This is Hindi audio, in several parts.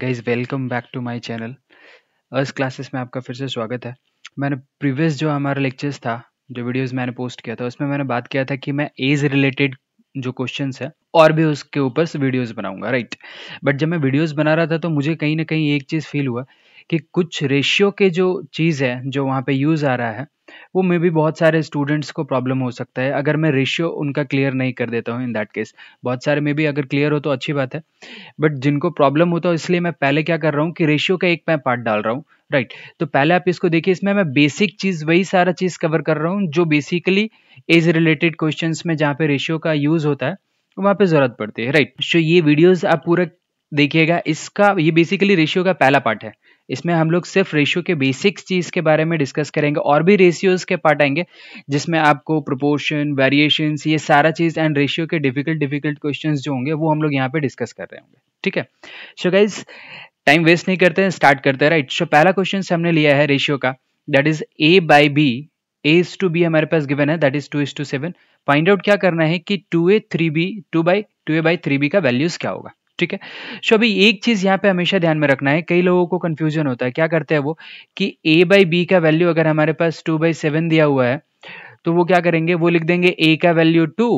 Guys welcome back to my channel ours classes में आपका फिर से स्वागत है मैंने प्रीवियस जो हमारा लेक्चर्स था जो वीडियोस मैंने पोस्ट किया था उसमें मैंने बात किया था कि मैं एज रिलेटेड जो क्वेश्चन है और भी उसके ऊपर वीडियोस बनाऊंगा राइट बट जब मैं वीडियोस बना रहा था तो मुझे कहीं ना कहीं एक चीज़ फील हुआ कि कुछ रेशियो के जो चीज़ है जो वहाँ पे यूज़ आ रहा है वो मे भी बहुत सारे स्टूडेंट्स को प्रॉब्लम हो सकता है अगर मैं रेशियो उनका क्लियर नहीं कर देता हूँ इन दैट केस बहुत सारे मे भी अगर क्लियर हो तो अच्छी बात है बट जिनको प्रॉब्लम होता है इसलिए मैं पहले क्या कर रहा हूँ कि रेशियो का एक मैं पार्ट डाल रहा हूँ राइट right. तो पहले आप इसको देखिए इसमें मैं बेसिक चीज वही सारा चीज कवर कर रहा हूँ जो बेसिकली एज रिलेटेड क्वेश्चन में जहाँ पे रेशियो का यूज होता है वहाँ पे जरूरत पड़ती है राइट right. सो so, ये वीडियोज आप पूरा देखिएगा इसका ये बेसिकली रेशियो का पहला पार्ट है इसमें हम लोग सिर्फ रेशियो के बेसिक्स चीज़ के बारे में डिस्कस करेंगे और भी रेशियोज के पार्ट आएंगे जिसमें आपको प्रोपोर्शन वेरिएशंस ये सारा चीज़ एंड रेशियो के डिफिकल्ट डिफिकल्ट क्वेश्चन जो होंगे वो हम लोग यहाँ पे डिस्कस कर रहे होंगे ठीक है सो गाइज टाइम वेस्ट नहीं करते हैं स्टार्ट करते हैं राइट सो पहला क्वेश्चन हमने लिया है रेशियो का that is A by B A is to B हमारे पास गिवन है that is two is to seven find out क्या करना है कि two A three B two by two A by three B का वैल्यूज क्या होगा ठीक है सो अभी एक चीज यहाँ पे हमेशा ध्यान में रखना है कई लोगों को कंफ्यूजन होता है क्या करते हैं वो कि ए बाई बी का वैल्यू अगर हमारे पास टू बाई सेवन दिया हुआ है तो वो क्या करेंगे वो लिख देंगे ए का वैल्यू टू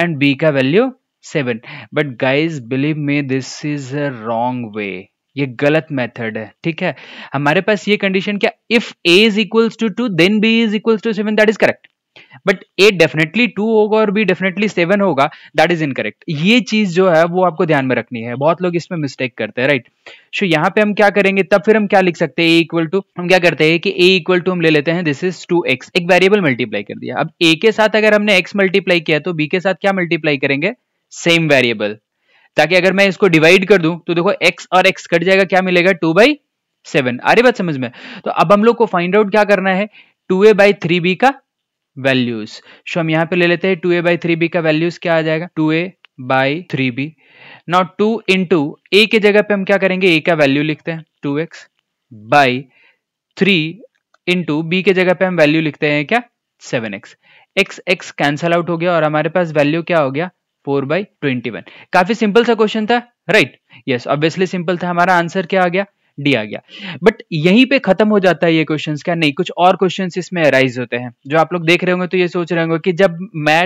एंड बी का value seven but guys believe me this is a wrong way ये गलत मेथड है ठीक है हमारे पास ये कंडीशन क्या if A is equals to two then B is equals to seven that is correct but A definitely two होगा और बी डेफिनेटली सेवन होगा दैट इज इनकरेक्ट ये चीज जो है वो आपको ध्यान में रखनी है बहुत लोग इसमें मिस्टेक करते हैं राइट सो यहाँ पे हम क्या करेंगे तब फिर हम क्या लिख सकते हैं ए इक्वल टू हम क्या करते हैं कि ए इक्वल टू हम ले लेते हैं दिस इज टू एक्स एक वेरिएबल मल्टीप्लाई कर दिया अब ए के साथ अगर हमने एक्स मल्टीप्लाई किया तो बी के साथ क्या मल्टीप्लाई करेंगे सेम वेरिएबल ताकि अगर मैं इसको डिवाइड कर दूं तो देखो एक्स और एक्स कट जाएगा क्या मिलेगा टू बाई सेवन अरे बात समझ में तो अब हम लोग को फाइंड आउट क्या करना है two A by three B का वैल्यूज सो हम यहाँ पे ले लेते हैं two A by three B का वैल्यूज क्या आ जाएगा two A by three B not two into A के जगह पे हम क्या करेंगे ए का वैल्यू लिखते हैं two x by three two b के जगह पे हम वैल्यू लिखते हैं क्या seven x x x cancel out हो गया और हमारे पास वैल्यू क्या हो गया फोर बाई ट्वेंटी वन काफी सिंपल सा क्वेश्चन था राइट यस ऑब्वियसली सिंपल था हमारा आंसर क्या आ गया दिया गया बट यहीं पे खत्म हो जाता है ये क्वेश्चंस क्या नहीं कुछ और क्वेश्चंस इसमें अराइज होते हैं जो आप लोग देख रहे होंगे तो ये सोच रहे होंगे कि जब मैं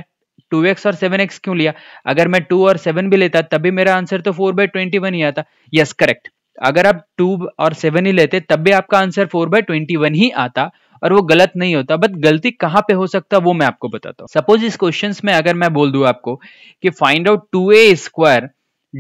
2x और 7x क्यों लिया अगर मैं 2 और 7 भी लेता तब भी मेरा आंसर तो फोर बाई ट्वेंटी वन ही आता यस करेक्ट अगर आप टू और सेवन ही लेते तब भी आपका answer four by twenty one ही आता और वो गलत नहीं होता बट गलती कहाँ पे हो सकता वो मैं आपको बताता हूँ सपोज इस क्वेश्चन में अगर मैं बोल दू आपको कि find out two a square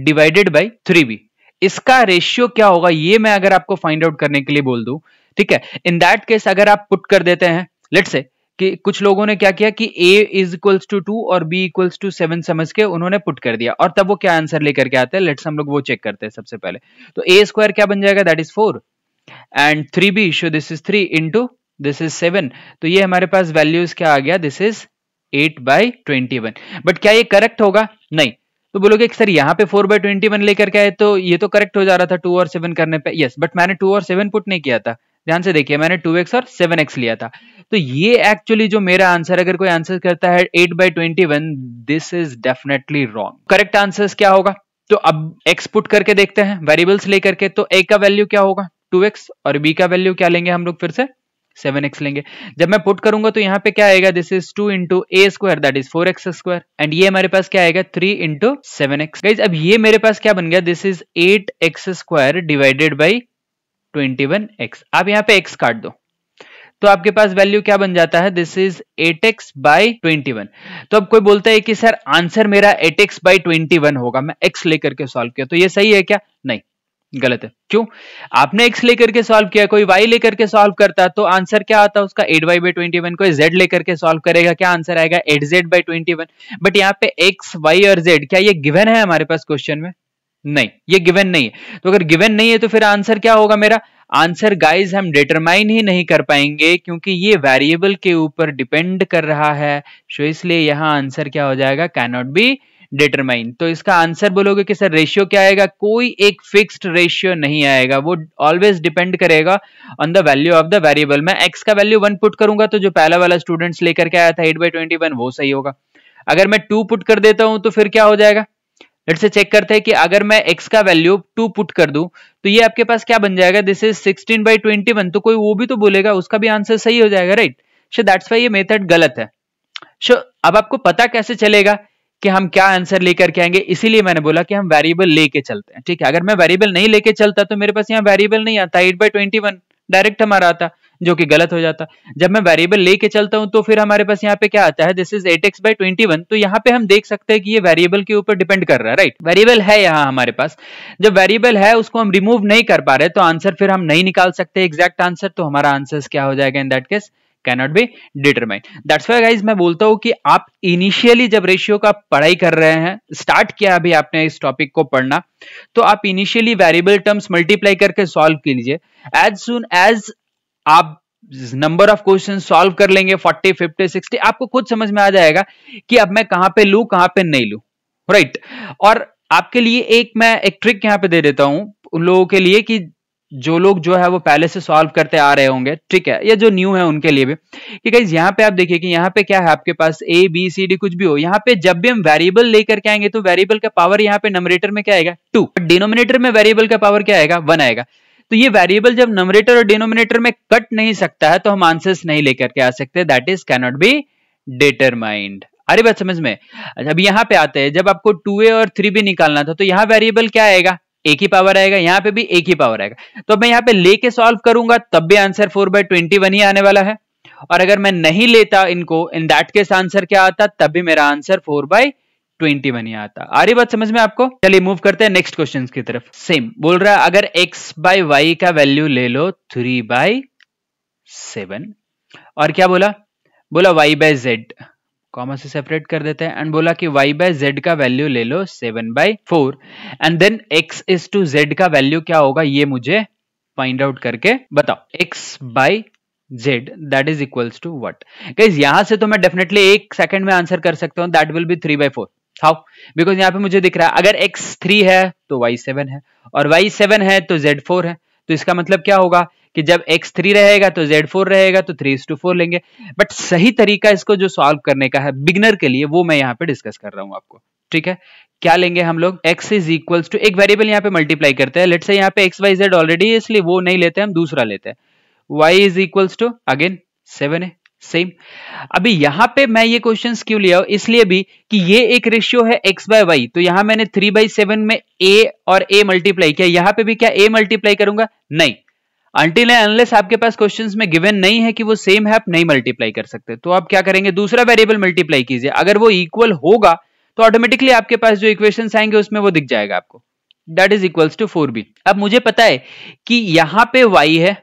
divided by three b इसका रेशियो क्या होगा ये मैं अगर आपको फाइंड आउट करने के लिए बोल दू ठीक है इन दैट केस अगर आप पुट कर देते हैं लेट से कि कुछ लोगों ने क्या किया कि a is equals to two और b इक्वल्स टू सेवन समझ के उन्होंने पुट कर दिया और तब वो क्या आंसर लेकर के आते हैं लेट्स हम लोग वो चेक करते हैं सबसे पहले तो ए स्क्वायर क्या बन जाएगा that is four and three b so this is three two this is seven तो ये हमारे पास वैल्यूज क्या आ गया this is eight by twenty one but क्या ये करेक्ट होगा नहीं तो बोलोगे सर यहाँ पे फोर बाई ट्वेंटी वन लेकर के आए तो ये तो करेक्ट हो जा रहा था टू और सेवन करने पे यस बट मैंने टू और सेवन पुट नहीं किया था ध्यान से देखिए मैंने टू एक्स और सेवन एक्स लिया था तो ये एक्चुअली जो मेरा आंसर अगर कोई आंसर करता है eight by twenty one this is definitely wrong correct answer क्या होगा तो अब एक्स पुट करके देखते हैं वेरिएबल्स लेकर के तो ए का वैल्यू क्या होगा टू एक्स और बी का वैल्यू क्या लेंगे हम लोग फिर से सेवन एक्स लेंगे जब मैं पुट करूंगा तो यहाँ पे क्या आएगा this is two into a square that is four x square and ये हमारे पास क्या आएगा three into seven x guys अब ये मेरे पास क्या बन गया this is eight x square divided by twenty one x आप यहाँ पे एक्स काट दो तो आपके पास वैल्यू क्या बन जाता है this is eight x by twenty one तो अब कोई बोलता है कि सर आंसर मेरा eight x by twenty one होगा मैं एक्स लेकर के सॉल्व किया तो ये सही है क्या नहीं गलत है क्यों आपने एक्स लेकर के सॉल्व किया कोई वाई लेकर के सॉल्व करता तो आंसर क्या आता है उसका eight y by twenty one कोई जेड लेकर के सॉल्व करेगा क्या आंसर आएगा eight z by twenty one but यहाँ पे एक्स वाई और जेड क्या ये गिवन है हमारे पास क्वेश्चन में नहीं ये गिवन नहीं है तो अगर गिवन नहीं है तो फिर आंसर क्या होगा मेरा आंसर गाइज हम डिटरमाइन ही नहीं कर पाएंगे क्योंकि ये वेरिएबल के ऊपर डिपेंड कर रहा है सो इसलिए यहां आंसर क्या हो जाएगा कैनॉट बी डिटरमाइन तो इसका आंसर बोलोगे कि सर रेशियो क्या आएगा कोई एक फिक्स्ड रेशियो नहीं आएगा वो ऑलवेज डिपेंड करेगा on the value of the variable मैं एक्स का वैल्यू वन पुट करूंगा तो जो पहला वाला स्टूडेंट्स लेकर के आया था एट बाई ट्वेंटी वन वो सही होगा अगर मैं टू पुट कर देता हूं तो फिर क्या हो जाएगा लेट से चेक करते हैं कि अगर मैं x का वैल्यू टू पुट कर दूं तो ये आपके पास क्या बन जाएगा this is sixteen by twenty one तो कोई वो भी तो बोलेगा उसका भी आंसर सही हो जाएगा राइट सो दैट्स वाई ये मेथड गलत है सो so, अब आपको पता कैसे चलेगा कि हम क्या आंसर लेकर के आएंगे इसीलिए मैंने बोला कि हम वेरिएबल लेके चलते हैं ठीक है अगर मैं वेरिएबल नहीं लेके चलता तो मेरे पास यहाँ वेरिएबल नहीं आता eight by twenty one direct हमारा आता जो कि गलत हो जाता जब मैं वेरिएबल लेके चलता हूं तो फिर हमारे पास यहाँ पे क्या आता है this is eight x by twenty one तो यहाँ पे हम देख सकते हैं कि ये वेरिएबल के ऊपर डिपेंड कर रहा है राइट वेरिएबल है यहाँ हमारे पास जब वेरिएबल है उसको हम रिमूव नहीं कर पा रहे तो आंसर फिर हम नहीं निकाल सकते एग्जैक्ट आंसर तो हमारा आंसर क्या हो जाएगा in that case cannot be determine that's why guys मैं बोलता हूं कि आप इनिशियली जब रेशियो का पढ़ाई कर रहे हैं स्टार्ट किया अभी आपने इस टॉपिक को पढ़ना तो आप इनिशियली वेरिएबल टर्म्स मल्टीप्लाई करके सॉल्व कीजिए एज सुन एज आप नंबर ऑफ क्वेश्चन सॉल्व कर लेंगे 40, 50, 60 आपको खुद समझ में आ जाएगा कि अब मैं कहां पे लू कहां पे नहीं लू राइट right? और आपके लिए एक मैं एक ट्रिक यहां पे दे देता हूं उन लोगों के लिए कि जो लोग जो है वो पहले से सॉल्व करते आ रहे होंगे ठीक है ये जो न्यू है उनके लिए भी कि गाइज यहाँ पे आप देखिए कि यहाँ पे क्या है आपके पास ए बी सी डी कुछ भी हो यहाँ पे जब भी हम वेरिएबल लेकर के आएंगे तो वेरिएबल का पावर यहाँ पे नमरेटर में क्या आएगा टू डिनोमिनेटर में वेरिएबल का पावर क्या आएगा वन आएगा तो ये वेरिएबल जब नमरेटर और डिनोमिनेटर में कट नहीं सकता है तो हम आंसर्स नहीं लेकर के आ सकते that is cannot be determined अरे बात समझ में अच्छा, अब यहाँ पे आते हैं जब आपको टू ए और थ्री भी निकालना था तो यहाँ वेरिएबल क्या आएगा एक ही पावर आएगा यहां पे भी एक ही पावर आएगा तो मैं यहां पे लेके सॉल्व करूंगा तब भी answer four by twenty one ही आने वाला है और अगर मैं नहीं लेता इनको इन दैट केस आंसर क्या आता तब भी मेरा answer four by twenty one ही आता आ रही बात समझ में आपको चलिए मूव करते हैं नेक्स्ट क्वेश्चन की तरफ सेम बोल रहा है अगर एक्स बाय वाई का वैल्यू ले लो थ्री बाय सेवन और क्या बोला बोला वाई बाय जेड कॉमा से सेपरेट कर देते हैं एंड बोला कि वाई बाय जेड का वैल्यू ले लो seven by four and then x is two z का वैल्यू क्या होगा ये मुझे फाइंड आउट करके बताओ x by z that is equals to what guys यहां से तो मैं डेफिनेटली एक सेकंड में आंसर कर सकता हूं that will be three by four how because यहाँ पे मुझे दिख रहा है अगर एक्स थ्री है तो वाई सेवन है और वाई सेवन है तो जेड फोर है तो इसका मतलब क्या होगा कि जब x3 थ्री रहेगा तो z4 फोर रहेगा तो थ्री टू फोर लेंगे बट सही तरीका इसको जो सॉल्व करने का है बिगनर के लिए वो मैं यहाँ पे डिस्कस कर रहा हूँ आपको ठीक है क्या लेंगे हम लोग x इज इक्वल टू एक वेरिएबल यहाँ पे मल्टीप्लाई करते हैं लेट से यहाँ पे एक्स वाई जेड ऑलरेडी है इसलिए वो नहीं लेते हम दूसरा लेते हैं y is equals to again seven है सेम अभी यहां पे मैं ये क्वेश्चन क्यों लिया इसलिए भी कि ये एक रेशियो है एक्स बाय वाई तो यहां मैंने थ्री बाई सेवन में ए और ए मल्टीप्लाई किया यहां पे भी क्या ए मल्टीप्लाई करूंगा नहीं अनटिल अनलेस आपके पास क्वेश्चंस में गिवन नहीं है कि वो सेम है आप नहीं मल्टीप्लाई कर सकते तो आप क्या करेंगे दूसरा वेरिएबल मल्टीप्लाई कीजिए अगर वो इक्वल होगा तो ऑटोमेटिकली आपके पास जो इक्वेशन आएंगे उसमें वो दिख जाएगा आपको that is equals to four b अब मुझे पता है कि यहां पे वाई है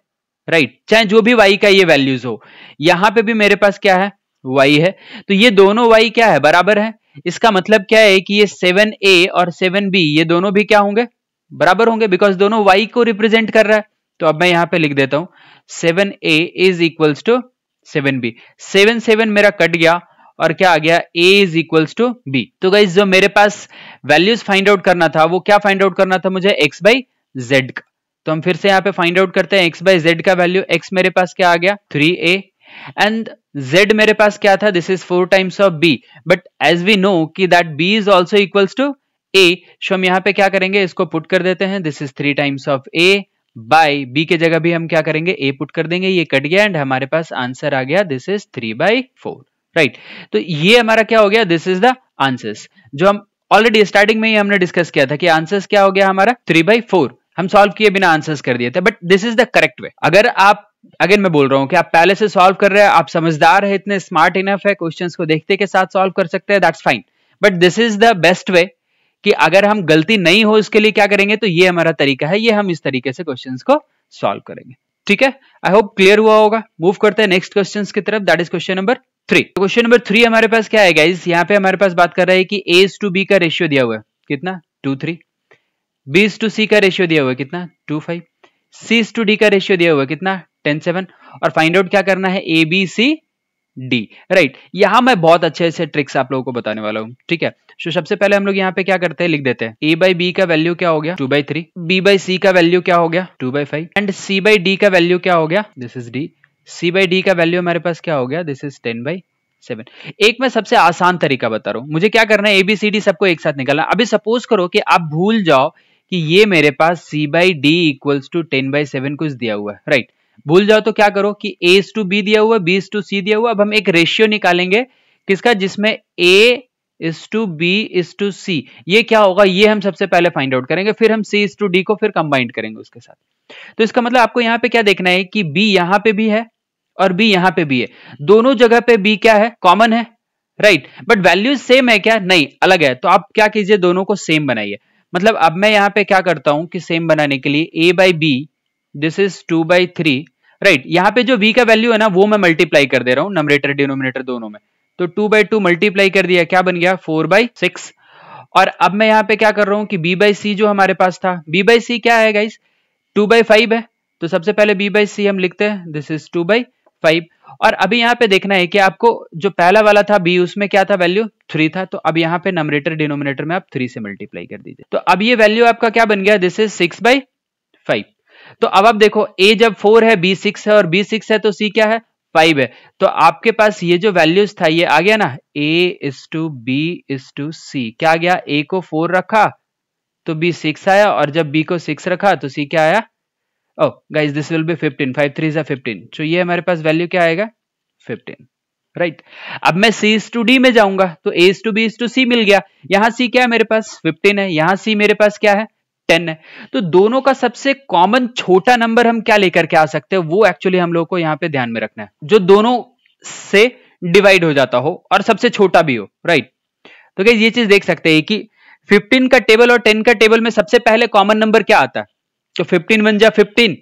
राइट right? चाहे जो भी वाई का ये वैल्यूज हो यहां पे भी मेरे पास क्या है वाई है तो ये दोनों वाई क्या है बराबर है इसका मतलब क्या है कि ये सेवन ए और सेवन बी ये दोनों भी क्या होंगे बराबर होंगे बिकॉज दोनों वाई को रिप्रेजेंट कर रहा है तो अब मैं यहां पे लिख देता हूं seven a is equals to seven b seven seven मेरा कट गया और क्या आ गया a is equals to b तो गाइज जो मेरे पास वैल्यूज फाइंड आउट करना था वो क्या फाइंड आउट करना था मुझे एक्स बाई जेड का तो हम फिर से यहाँ पे फाइंड आउट करते हैं एक्स बाई जेड का वैल्यू एक्स मेरे पास क्या आ गया थ्री ए एंड z मेरे पास क्या था this is four times of b but as we know कि that b is also equals to a so हम यहाँ पे क्या करेंगे इसको पुट कर देते हैं this is three times of a by b के जगह भी हम क्या करेंगे ए पुट कर देंगे ये कट गया एंड हमारे पास आंसर आ गया this is three by four right तो ये हमारा क्या हो गया दिस इज द आंसर्स जो हम ऑलरेडी स्टार्टिंग में ही हमने डिस्कस किया था कि आंसर्स क्या हो गया हमारा थ्री बाई फोर हम सॉल्व किए बिना आंसर्स कर दिए थे but this is the correct way अगर आप अगेन मैं बोल रहा हूँ कि आप पहले से सॉल्व कर रहे हैं आप समझदार है इतने स्मार्ट इनफ है क्वेश्चन को देखते के साथ सॉल्व कर सकते हैं that's fine but this is the best way कि अगर हम गलती नहीं हो इसके लिए क्या करेंगे तो ये हमारा तरीका है ये हम इस तरीके से क्वेश्चन को सॉल्व करेंगे ठीक है आई होप क्लियर हुआ होगा मूव करते हैं नेक्स्ट क्वेश्चन की तरफ that is question number three question number three हमारे पास क्या है गाइज यहाँ पे हमारे पास बात कर रहा है कि एज टू बी का रेशियो दिया हुआ है कितना two three b's to c का रेशियो दिया हुआ है कितना two five c to d का रेशियो दिया हुआ है कितना टेन सेवन और फाइंड आउट क्या करना है a B C d right यहां मैं बहुत अच्छे से ट्रिक्स आप लोगों को बताने वाला हूँ ठीक है तो सबसे पहले हम लोग यहाँ पे क्या करते हैं लिख देते हैं ए बाई बी का वैल्यू क्या हो गया two by three b by c का वैल्यू क्या हो गया two by five and c by d का वैल्यू क्या हो गया this is d c by d का वैल्यू हमारे पास क्या हो गया this is ten by seven एक मैं सबसे आसान तरीका बता रहा हूं मुझे क्या करना है एबीसीडी सबको एक साथ निकालना अभी सपोज करो कि आप भूल जाओ कि ये मेरे पास c by d equals to ten by seven कुछ दिया हुआ है राइट भूल जाओ तो क्या करो कि ए टू बी दिया हुआ बी टू सी दिया हुआ अब हम एक रेशियो निकालेंगे किसका जिसमें a is to b is to c ये क्या होगा ये हम सबसे पहले फाइंड आउट करेंगे फिर हम सी इज टू डी को फिर कंबाइंड करेंगे उसके साथ तो इसका मतलब आपको यहाँ पे क्या देखना है कि बी यहाँ पे भी है और बी यहाँ पे भी है दोनों जगह पे बी क्या है कॉमन है राइट बट वैल्यू सेम है क्या नहीं अलग है तो आप क्या कीजिए दोनों को सेम बनाइए मतलब अब मैं यहाँ पे क्या करता हूं कि सेम बनाने के लिए a by b this is two by three right यहाँ पे जो v का वैल्यू है ना वो मैं मल्टीप्लाई कर दे रहा हूँ नमरेटर डिनोमिनेटर दोनों में तो टू बाई टू मल्टीप्लाई कर दिया क्या बन गया फोर बाई सिक्स और अब मैं यहाँ पे क्या कर रहा हूँ कि बी बाई सी जो हमारे पास था बी बाई सी क्या है गाइस टू बाई फाइव है तो सबसे पहले बी बाई सी हम लिखते हैं this is two by five और अभी यहाँ पे देखना है कि आपको जो पहला वाला था बी उसमें क्या था वैल्यू थ्री था तो अब यहाँ पे नमरेटर डिनोमिनेटर में आप थ्री से मल्टीप्लाई कर दीजिए तो अब ये वैल्यू आपका क्या बन गया this is six by five तो अब आप देखो ए जब फोर है बी सिक्स है और बी सिक्स है तो सी क्या है फाइव है तो आपके पास ये जो वैल्यूज था ये आ गया ना a is to b is to c क्या आ गया ए को फोर रखा तो बी सिक्स आया और जब बी को सिक्स रखा तो सी क्या आया oh guys this will be fifteen five three जो फिफ्टीन तो ये हमारे पास वैल्यू क्या आएगा फिफ्टीन राइट right. अब मैं सी टू डी में जाऊंगा तो a to b to c मिल गया यहां सी क्या है मेरे पास 15 है यहां सी मेरे पास क्या है टेन है तो दोनों का सबसे कॉमन छोटा नंबर हम क्या लेकर के आ सकते हैं वो एक्चुअली हम लोग को यहाँ पे ध्यान में रखना है जो दोनों से डिवाइड हो जाता हो और सबसे छोटा भी हो राइट तो क्या ये चीज देख सकते हैं कि 15 का टेबल और 10 का टेबल में सबसे पहले कॉमन नंबर क्या आता है तो 15 वन जा 15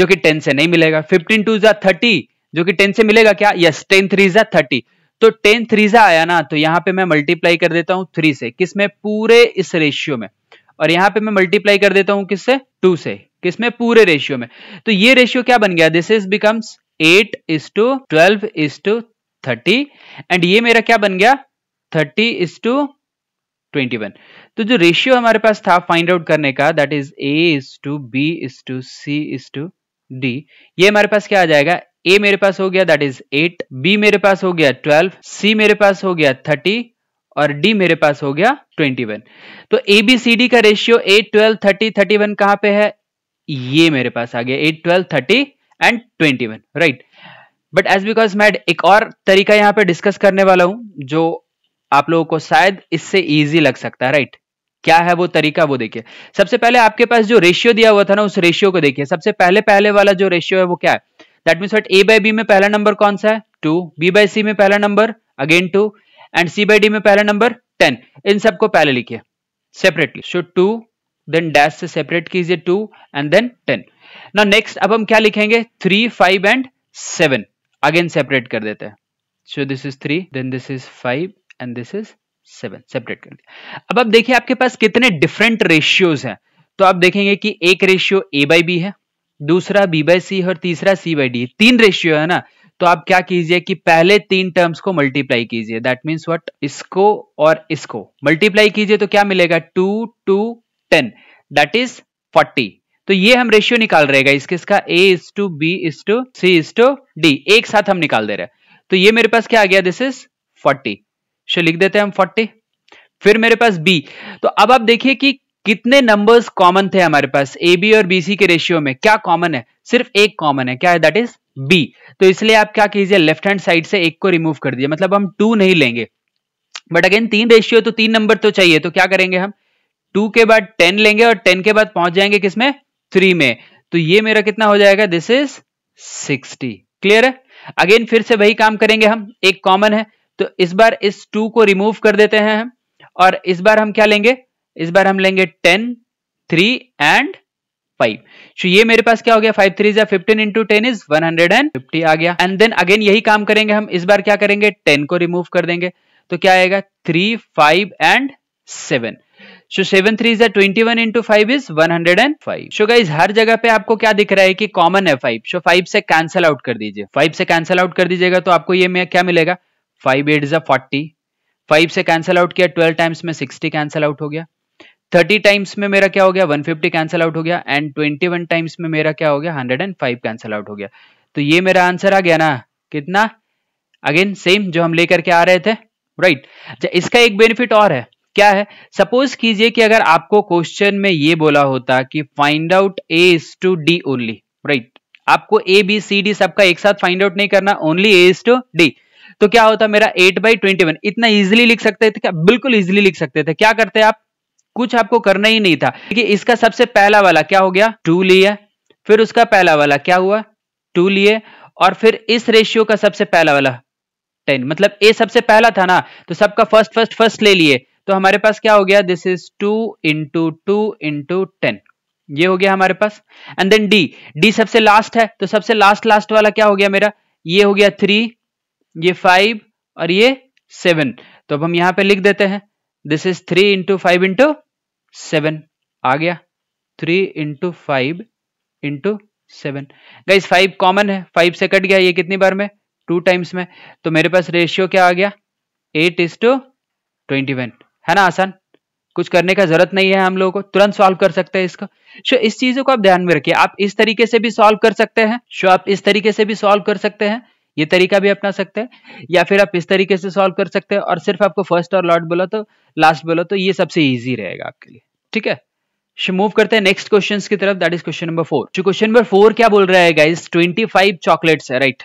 जो कि 10 से नहीं मिलेगा 15 टू जा 30 जो कि 10 से मिलेगा क्या यस 10 थ्री जा 30 तो 10 थ्री जा आया ना तो यहां पे मैं मल्टीप्लाई कर देता हूं 3 से किस में पूरे इस रेशियो में और यहां पे मैं मल्टीप्लाई कर देता हूं किससे टू से किसमें पूरे रेशियो में तो ये रेशियो क्या बन गया this is becomes eight is to twelve is to thirty and ये मेरा क्या बन गया thirty is to twenty one तो जो रेशियो हमारे पास था फाइंड आउट करने का that is a is to b is to c is to d ये हमारे पास क्या आ जाएगा ए मेरे पास हो गया दैट इज एट बी मेरे पास हो गया ट्वेल्व सी मेरे पास हो गया थर्टी और डी मेरे पास हो गया 21 तो ए बी सी डी का रेशियो 8 12 30 31 कहां पे है ये मेरे पास आ गया 8 12 30 and 21 right but as because मैड एक और तरीका यहां पे डिस्कस करने वाला हूं जो आप लोगों को शायद इससे इजी लग सकता है राइट क्या है वो तरीका वो देखिए सबसे पहले आपके पास जो रेशियो दिया हुआ था ना उस रेशियो को देखिए सबसे पहले पहले वाला जो रेशियो है वो क्या है that means what a by b में पहला नंबर कौन सा है टू बी बाई सी में पहला नंबर again two and c by d में पहला नंबर टेन इन सबको पहले लिखिए separately so two then dash से सेपरेट कीजिए टू एंड देन टेन ना नेक्स्ट अब हम क्या लिखेंगे three five and seven again separate कर देते हैं so this is three then this is five and this is seven separate कर दिया अब आप देखिए आपके पास कितने डिफरेंट रेशियोज हैं तो आप देखेंगे कि एक रेशियो ए बाई बी है दूसरा बी बाई सी और तीसरा सी बाई डी तीन रेशियो है ना तो आप क्या कीजिए कि पहले तीन टर्म्स को मल्टीप्लाई कीजिए दैट मीन्स वट इसको और इसको मल्टीप्लाई कीजिए तो क्या मिलेगा two two ten that is forty तो ये हम रेशियो निकाल रहेगा इसके इसका a is to b is to c is to d एक साथ हम निकाल दे रहे हैं तो ये मेरे पास क्या आ गया दिस इज फोर्टी लिख देते हैं हम फोर्टी फिर मेरे पास बी तो अब आप देखिए कि कितने नंबर्स कॉमन थे हमारे पास ए बी और बी सी के रेशियो में क्या कॉमन है सिर्फ एक कॉमन है क्या है दैट इज बी तो इसलिए आप क्या कीजिए लेफ्ट हैंड साइड से एक को रिमूव कर दीजिए मतलब हम टू नहीं लेंगे बट अगेन तीन रेशियो तो तीन नंबर तो चाहिए तो क्या करेंगे हम टू के बाद टेन लेंगे और टेन के बाद पहुंच जाएंगे किसमें थ्री में तो ये मेरा कितना हो जाएगा दिस इज सिक्सटी क्लियर है अगेन फिर से वही काम करेंगे हम एक कॉमन है तो इस बार इस टू को रिमूव कर देते हैं हम और इस बार हम क्या लेंगे इस बार हम लेंगे ten three and five so ये मेरे पास क्या हो गया फाइव थ्री या fifteen into ten is one hundred and fifty आ गया एंड देन अगेन यही काम करेंगे हम इस बार क्या करेंगे टेन को रिमूव कर देंगे तो क्या आएगा three five and seven so seven three जै twenty one into five is one hundred and five so guys हर जगह पे आपको क्या दिख रहा है कि कॉमन है फाइव सो फाइव से कैंसिल आउट कर दीजिए फाइव से कैंसिल आउट कर दीजिएगा तो आपको ये क्या मिलेगा five eight is forty five से कैंसिल आउट किया ट्वेल्व टाइम्स में सिक्सटी कैंसिल आउट हो गया थर्टी टाइम्स में मेरा क्या हो गया 150 कैंसिल आउट हो गया एंड 21 टाइम्स में मेरा क्या हो गया 105 कैंसिल आउट हो गया तो ये मेरा आंसर आ गया ना कितना अगेन सेम जो हम लेकर के आ रहे थे राइट right. अच्छा इसका एक बेनिफिट और है क्या है सपोज कीजिए कि अगर आपको क्वेश्चन में ये बोला होता कि find out A is to D only right आपको ए बी सी डी सबका एक साथ फाइंड आउट नहीं करना only A is to D तो क्या होता मेरा एट बाई ट्वेंटी वन इतना इजिली लिख सकते थे क्या बिल्कुल इजिली लिख सकते थे क्या करते आप कुछ आपको करना ही नहीं था कि इसका सबसे पहला वाला क्या हो गया टू लिया फिर उसका पहला वाला क्या हुआ टू लिए और फिर इस रेशियो का सबसे पहला वाला टेन मतलब ए सबसे पहला था ना तो सबका फर्स्ट फर्स्ट फर्स्ट ले लिए तो हमारे पास क्या हो गया this is two into two into ten ये हो गया हमारे पास एंड देन डी डी सबसे लास्ट है तो सबसे लास्ट लास्ट वाला क्या हो गया मेरा ये हो गया थ्री ये फाइव और ये सेवन तो अब हम यहां पे लिख देते हैं this is three into five into seven आ गया three into five into seven guys five common है फाइव से कट गया ये कितनी बार में टू टाइम्स में तो मेरे पास रेशियो क्या आ गया eight is to twenty one है ना आसान कुछ करने का जरूरत नहीं है हम लोगों को तुरंत सॉल्व कर सकते हैं इसको शो इस चीजों को आप ध्यान में रखिए आप इस तरीके से भी सॉल्व कर सकते हैं शो आप इस तरीके से भी सॉल्व कर सकते हैं ये तरीका भी अपना सकते हैं या फिर आप इस तरीके से सॉल्व कर सकते हैं और सिर्फ आपको फर्स्ट और लॉट बोला तो लास्ट बोला तो ये सबसे ईजी रहेगा आपके लिए ठीक है मूव करते हैं नेक्स्ट क्वेश्चन की तरफ that is question number four जो क्वेश्चन नंबर फोर क्या बोल रहा है गाइज ट्वेंटी फाइव चॉकलेट्स है राइट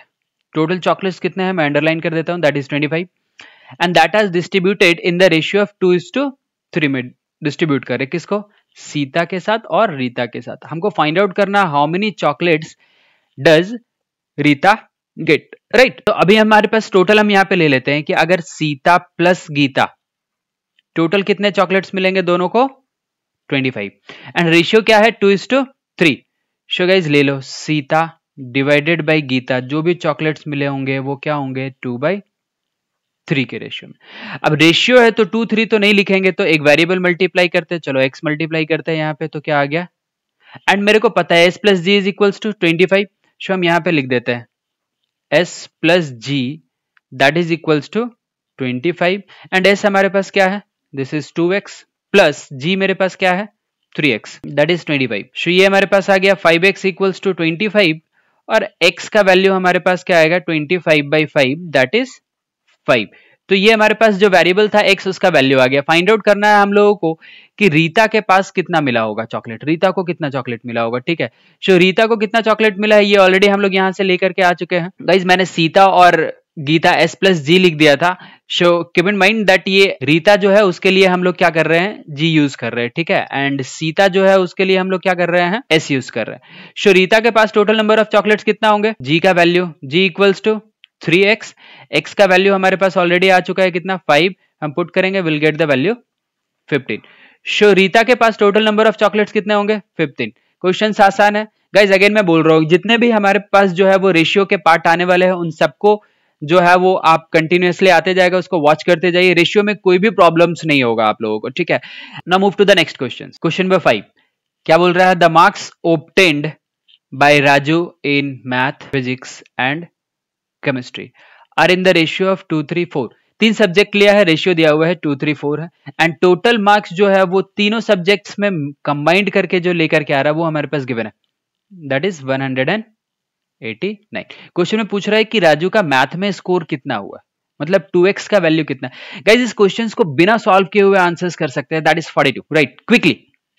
टोटल चॉकलेट्स कितने हैं मैं अंडरलाइन कर देता हूं that is twenty five and that are distributed in the ratio of two is to three में डिस्ट्रीब्यूट करे किसको सीता के साथ और रीता के साथ हमको फाइंड आउट करना how many chocolates does Rita get right right. तो अभी हमारे पास टोटल हम यहाँ पे ले लेते हैं कि अगर सीता प्लस गीता टोटल कितने चॉकलेट्स मिलेंगे दोनों को 25 एंड रेशियो क्या है two is to three so guys ले लो सीता डिवाइडेड बाई गीता जो भी चॉकलेट्स मिले होंगे वो क्या होंगे टू बाई थ्री के रेशियो में अब रेशियो है तो टू थ्री तो नहीं लिखेंगे तो एक वेरिएबल मल्टीप्लाई करते हैं चलो एक्स मल्टीप्लाई करते हैं यहाँ पे तो क्या आ गया एंड मेरे को पता है S plus G is equals to twenty five so हम यहाँ पे लिख देते हैं s plus G that is equals to 25 and S हमारे पास क्या है दिस इज 2x प्लस जी मेरे पास क्या है 3x that is five so ये हमारे पास आ गया 5x x equals to twenty और x का वैल्यू हमारे पास क्या आएगा 25 बाई फाइव दैट इज 5 तो ये हमारे पास जो वेरिएबल था एक्स उसका वैल्यू आ गया फाइंड आउट करना है हम लोगों को कि रीता के पास कितना मिला होगा चॉकलेट रीता को कितना चॉकलेट मिला होगा ठीक है सो रीता को कितना चॉकलेट मिला है ये ऑलरेडी हम लोग यहाँ से लेकर के आ चुके हैं गाइज मैंने सीता और गीता एस प्लस जी लिख दिया था so keep in mind that ये रीता जो है उसके लिए हम लोग क्या कर रहे हैं जी यूज कर रहे हैं ठीक है एंड सीता जो है उसके लिए हम लोग क्या कर रहे हैं एस यूज कर रहे हैं सो रीता के पास टोटल नंबर ऑफ चॉकलेट्स कितना होंगे जी का value G equals to three x x का वैल्यू हमारे पास ऑलरेडी आ चुका है कितना फाइव हम पुट करेंगे will get the value fifteen so Rita के पास टोटल नंबर ऑफ चॉकलेट्स कितने होंगे फिफ्टीन क्वेश्चन आसान है गाइज अगेन मैं बोल रहा हूँ जितने भी हमारे पास जो है वो रेशियो के पार्ट आने वाले हैं उन सबको जो है वो आप कंटिन्यूसली आते जाएगा उसको वॉच करते जाइए रेशियो में कोई भी प्रॉब्लम्स नहीं होगा आप लोगों को ठीक है ना move to the next question question number five क्या बोल रहा है the marks obtained by Raju in math physics and chemistry are in the ratio of two three four तीन सब्जेक्ट लिया है रेशियो दिया हुआ है टू थ्री फोर है एंड टोटल मार्क्स जो है वो तीनों सब्जेक्ट्स में कंबाइंड करके जो लेकर के आ रहा है वो हमारे पास गिवन है that is one hundred and eighty nine question में पूछ रहा है कि राजू का मैथ में स्कोर कितना हुआ मतलब 2x का वैल्यू कितना गाइज इस क्वेश्चन को बिना सॉल्व किए हुए आंसर्स कर सकते हैं दैट इज 42 राइट क्विकली